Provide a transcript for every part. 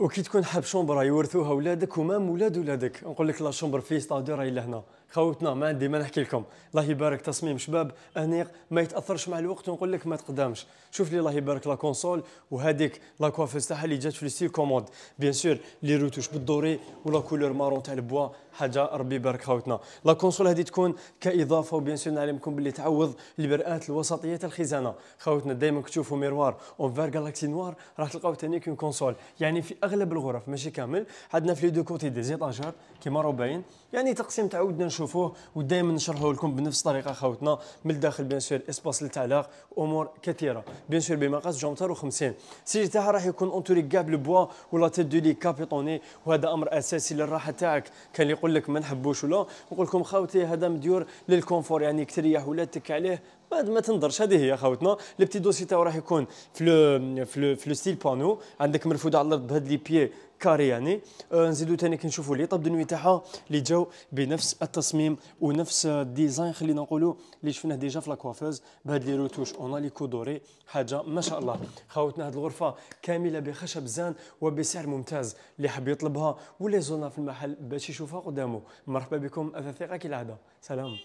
وكي تكون حاب شومبر يورثوها ولادك ومام ولاد ولادك نقول لك لا شومبر في ستاديو راهي لهنا خوتنا ما عندي ما نحكي لكم الله يبارك تصميم شباب انيق ما يتاثرش مع الوقت ونقول لك ما تقدامش شوف لي الله يبارك لا كونسول وهذيك لا كوافيس تاعها اللي جات في ستيل كوموند بيان سور لي روتوش بالدوري ولا كولور مارون تاع البوا حاجه ربي يبارك خوتنا لا كونسول هذه تكون كاضافه وبيان سور نعلمكم باللي تعوض المراه الوسطيه تاع الخزانه خوتنا دائما تشوفوا ميروار اون فير جالاكسي نوار راح تلقاو ثاني كونسول يعني في اغلب الغرف ماشي كامل عندنا في لي دو كوتي دي زيطاجار كيما راهو باين يعني تقسيم تعودنا نشوفوه ودائما نشرحوه لكم بنفس الطريقه خاوتنا من الداخل بيان سور اسباس للتعليق امور كثيره بيان سور بمقاس جونتر و50 سي تاعها راح يكون اونتوري كاع بوا ولا تيت دو لي كابيطوني وهذا امر اساسي للراحه تاعك كان اللي يقول لك ما نحبوش ولا نقول لكم خاوتي هذا مديور للكونفور يعني تريح ولا عليه ما تنظرش هذه هي خاوتنا لي بتي دوسي تاعو راح يكون في لو في لو في لو ستيل بانو عندك مرفود على الارض بهاد لي بيي كاري يعني آه نزيدو ثاني كنشوفوا لي طاب دنوي تاعها اللي جاو بنفس التصميم ونفس الديزاين خلينا نقولوا اللي شفناه ديجا في لاكوافوز بهاد لي روتوش لي دوري حاجه ما شاء الله خاوتنا هاد الغرفه كامله بخشب زان وبسعر ممتاز اللي حاب يطلبها ولي زونا في المحل باش يشوفها قدامه مرحبا بكم اثاثيقه كالعاده سلام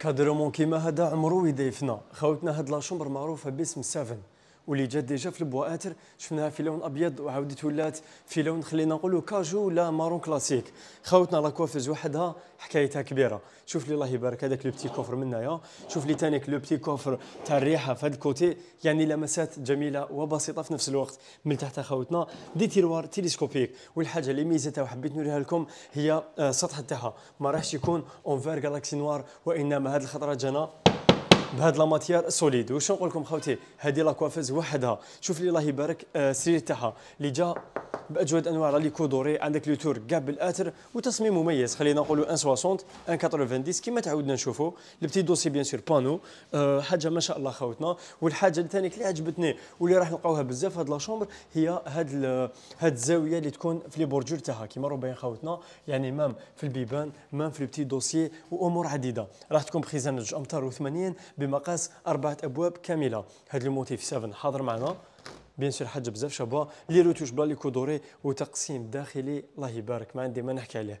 كادر مونكي ما هذا عمرو يضيفنا خوتنا هاد لاشومبر معروفه باسم 7 واللي جات ديجا في البواتر شفناها في لون ابيض وعاودت ولات في لون خلينا نقولوا كاجو ولا مارون كلاسيك خاوتنا لا كوفيز وحدها حكايتها كبيره شوف لي الله يبارك هذاك لو بتي كوفر من هنايا شوف لي تانيك لو بتي كوفر تاع الريحه في هذا الكوتي يعني لمسات جميله وبسيطه في نفس الوقت من تحت خاوتنا دي تيروار تيليسكوبيك والحاجه اللي ميزتها وحبيت نوريها لكم هي آه، سطح تاعها ما راحش يكون اون فير جالاكسي نوار وانما هذه الخضره جانا بهاد لا ماتيار سوليد واش نقول لكم خوتي هذه لا كوافيز وحدها شوف لي الله يبارك السرير آه، تاعها اللي جا باجود انواع لي كودوري عندك لو تور كاع بالاتر وتصميم مميز خلينا نقولوا 160 190 كما تعودنا نشوفوا البتي دوسي بيان سور بانو أه حاجه ما شاء الله خوتنا والحاجه الثانيه اللي عجبتني واللي راح نلقاوها بزاف هاد لا شومبر هي هاد هاد الزاويه اللي تكون في لي بورجور تاعها كيما باين خوتنا يعني مام في البيبان مام في البتي دوسي وامور عديده راح تكون بخزانه جوج امتار و80 بمقاس أربعة أبواب كاملة هذا الموتيف 7 حاضر معنا بيان سور حاجه بزاف شابه لي روتوش بلا لي كودوري وتقسيم داخلي الله يبارك ما عندي ما نحكي عليه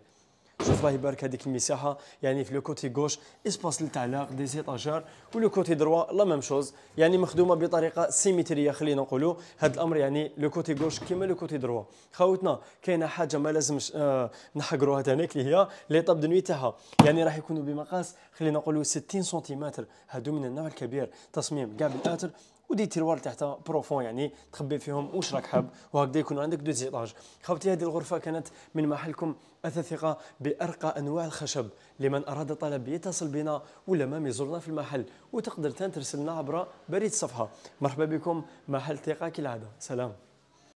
شوف الله يبارك هذيك المساحه يعني في لو كوتي غوش اسباس للتعليق دي زيطاجار ولو كوتي دروا لا ميم شوز يعني مخدومه بطريقه سيميتريه خلينا نقولوا هذا الامر يعني لو كوتي غوش كيما لو كوتي دروا خاوتنا كاينه حاجه ما لازمش آه نحقروها تانيك اللي هي لي طاب دنوي تاعها يعني راح يكونوا بمقاس خلينا نقولوا 60 سنتيمتر هادو من النوع الكبير تصميم كاع بالاتر ودي تيروار تحت بروفون يعني تخبي فيهم واش راك حاب وهكذا يكون عندك دو زيطاج خاوتي هذه الغرفه كانت من محلكم اثاثقه بأرقى أنواع الخشب لمن أراد طلب يتصل بنا ولا ما يزورنا في المحل وتقدر ترسلنا عبر بريد الصفحة مرحبا بكم محل ثقة كالعادة سلام